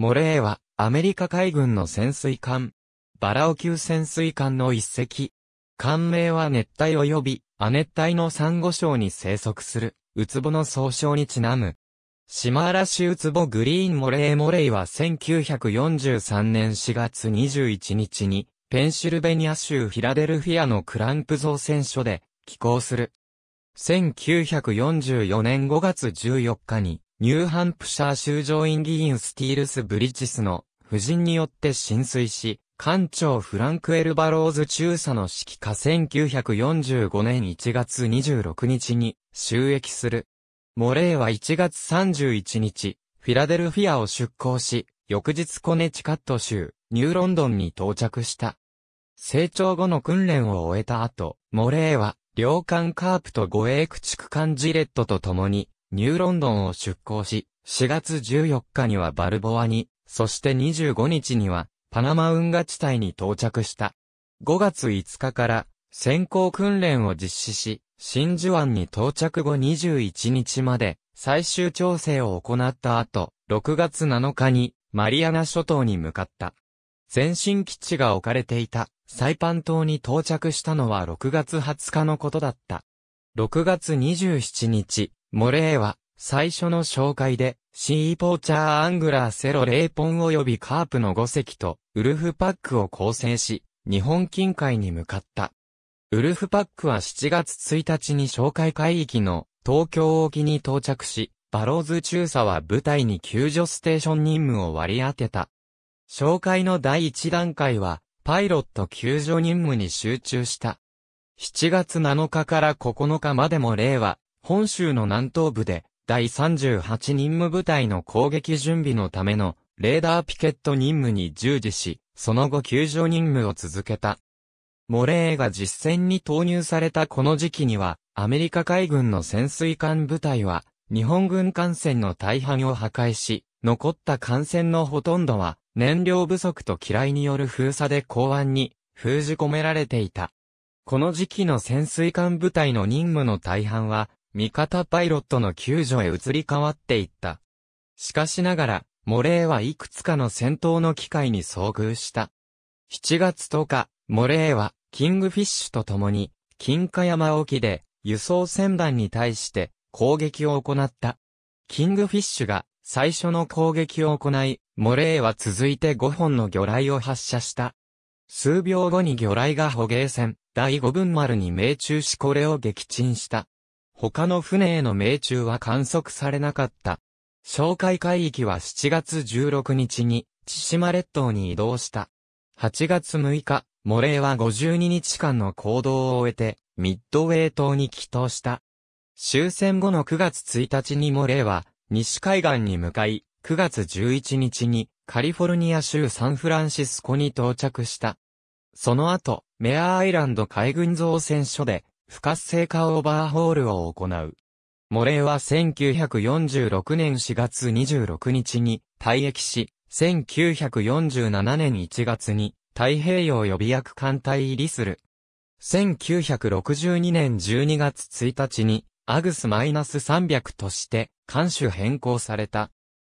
モレーは、アメリカ海軍の潜水艦、バラオ級潜水艦の一隻。艦名は熱帯及び、亜熱帯のサンゴ礁に生息する、ウツボの総称にちなむ。島嵐ウツボグリーンモレーモレイは1943年4月21日に、ペンシルベニア州フィラデルフィアのクランプ造船所で、寄港する。1944年5月14日に、ニューハンプシャー州上院議員スティールス・ブリッジスの夫人によって浸水し、艦長フランク・エルバローズ中佐の指揮下1945年1月26日に収益する。モレーは1月31日、フィラデルフィアを出港し、翌日コネチカット州、ニューロンドンに到着した。成長後の訓練を終えた後、モレーは、領艦カープと護衛駆逐艦ジレットと共に、ニューロンドンを出港し、4月14日にはバルボアに、そして25日には、パナマ運河地帯に到着した。5月5日から、先行訓練を実施し、真珠湾に到着後21日まで、最終調整を行った後、6月7日に、マリアナ諸島に向かった。前進基地が置かれていた、サイパン島に到着したのは6月20日のことだった。6月27日、モレーは、最初の紹介で、シーポーチャーアングラーセロレポン及びカープの5隻と、ウルフパックを構成し、日本近海に向かった。ウルフパックは7月1日に紹介海域の東京沖に到着し、バローズ中佐は部隊に救助ステーション任務を割り当てた。紹介の第1段階は、パイロット救助任務に集中した。7月7日から9日までも例は、本州の南東部で、第38任務部隊の攻撃準備のための、レーダーピケット任務に従事し、その後救助任務を続けた。モレーが実戦に投入されたこの時期には、アメリカ海軍の潜水艦部隊は、日本軍艦船の大半を破壊し、残った艦船のほとんどは、燃料不足と嫌いによる封鎖で港湾に封じ込められていた。この時期の潜水艦部隊の任務の大半は、味方パイロットの救助へ移り変わっていった。しかしながら、モレーはいくつかの戦闘の機会に遭遇した。7月10日、モレーは、キングフィッシュと共に、金華山沖で、輸送船団に対して、攻撃を行った。キングフィッシュが、最初の攻撃を行い、モレーは続いて5本の魚雷を発射した。数秒後に魚雷が捕鯨船、第5分丸に命中しこれを撃沈した。他の船への命中は観測されなかった。哨戒海域は7月16日に、千島列島に移動した。8月6日、モレーは52日間の行動を終えて、ミッドウェイ島に帰島した。終戦後の9月1日にモレーは、西海岸に向かい、9月11日に、カリフォルニア州サンフランシスコに到着した。その後、メアアイランド海軍造船所で、不活性化オーバーホールを行う。モレーは1946年4月26日に退役し、1947年1月に太平洋予備役艦隊入りする。1962年12月1日にアグスマイナ -300 として艦種変更された。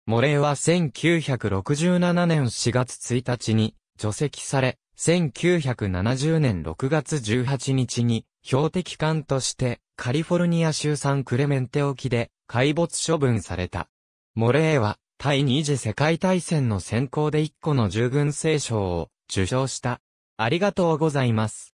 モレーは1967年4月1日に除籍され、1970年6月18日に、標的艦として、カリフォルニア州サンクレメンテ沖で、海没処分された。モレーは、第二次世界大戦の先行で1個の従軍聖賞を受賞した。ありがとうございます。